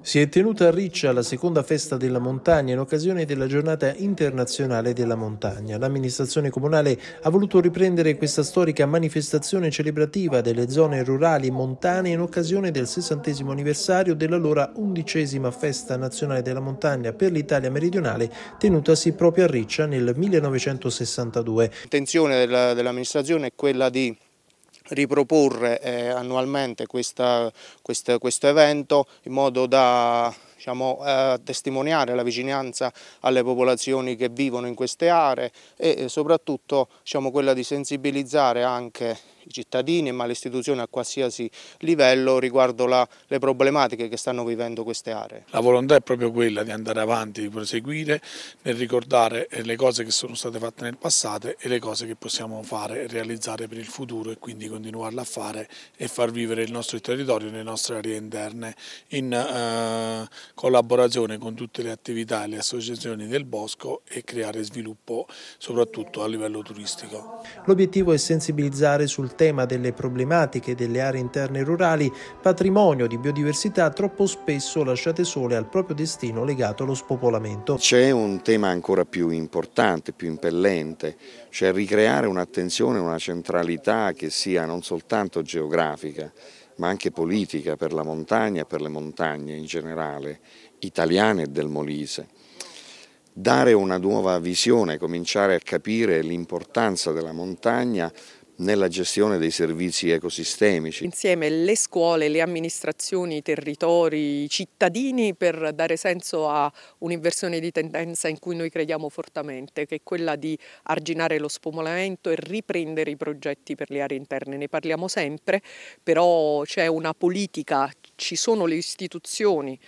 Si è tenuta a Riccia la seconda festa della montagna in occasione della giornata internazionale della montagna. L'amministrazione comunale ha voluto riprendere questa storica manifestazione celebrativa delle zone rurali montane in occasione del 60 anniversario dell'allora undicesima festa nazionale della montagna per l'Italia meridionale tenutasi proprio a Riccia nel 1962. L'intenzione dell'amministrazione è quella di riproporre eh, annualmente questa, questa, questo evento in modo da diciamo, eh, testimoniare la vicinanza alle popolazioni che vivono in queste aree e eh, soprattutto diciamo, quella di sensibilizzare anche i cittadini ma le istituzioni a qualsiasi livello riguardo la, le problematiche che stanno vivendo queste aree. La volontà è proprio quella di andare avanti, di proseguire nel ricordare eh, le cose che sono state fatte nel passato e le cose che possiamo fare e realizzare per il futuro e quindi continuarla a fare e far vivere il nostro territorio nelle nostre aree interne in eh, collaborazione con tutte le attività e le associazioni del bosco e creare sviluppo soprattutto a livello turistico. L'obiettivo è sensibilizzare sul tema delle problematiche delle aree interne rurali, patrimonio di biodiversità troppo spesso lasciate sole al proprio destino legato allo spopolamento. C'è un tema ancora più importante, più impellente, cioè ricreare un'attenzione, una centralità che sia non soltanto geografica, ma anche politica per la montagna e per le montagne in generale, italiane e del Molise. Dare una nuova visione, cominciare a capire l'importanza della montagna nella gestione dei servizi ecosistemici. Insieme le scuole, le amministrazioni, i territori, i cittadini per dare senso a un'inversione di tendenza in cui noi crediamo fortemente, che è quella di arginare lo spopolamento e riprendere i progetti per le aree interne. Ne parliamo sempre, però c'è una politica, ci sono le istituzioni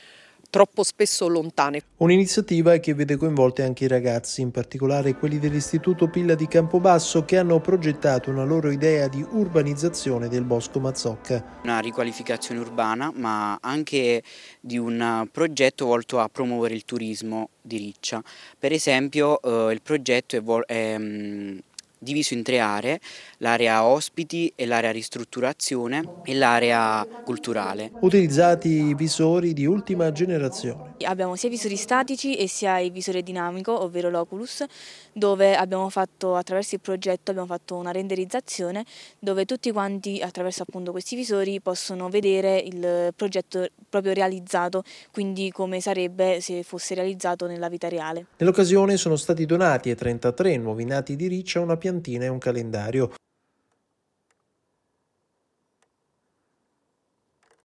troppo spesso lontane. Un'iniziativa che vede coinvolte anche i ragazzi, in particolare quelli dell'Istituto Pilla di Campobasso che hanno progettato una loro idea di urbanizzazione del bosco Mazzocca. Una riqualificazione urbana ma anche di un progetto volto a promuovere il turismo di Riccia. Per esempio eh, il progetto è, è mm, diviso in tre aree, l'area ospiti e l'area ristrutturazione e l'area culturale. Utilizzati visori di ultima generazione. Abbiamo sia i visori statici e sia il visore dinamico, ovvero l'Oculus, dove abbiamo fatto attraverso il progetto abbiamo fatto una renderizzazione dove tutti quanti attraverso appunto questi visori possono vedere il progetto proprio realizzato, quindi come sarebbe se fosse realizzato nella vita reale. Nell'occasione sono stati donati ai 33 nuovi nati di Riccia una pianta piantine e un calendario.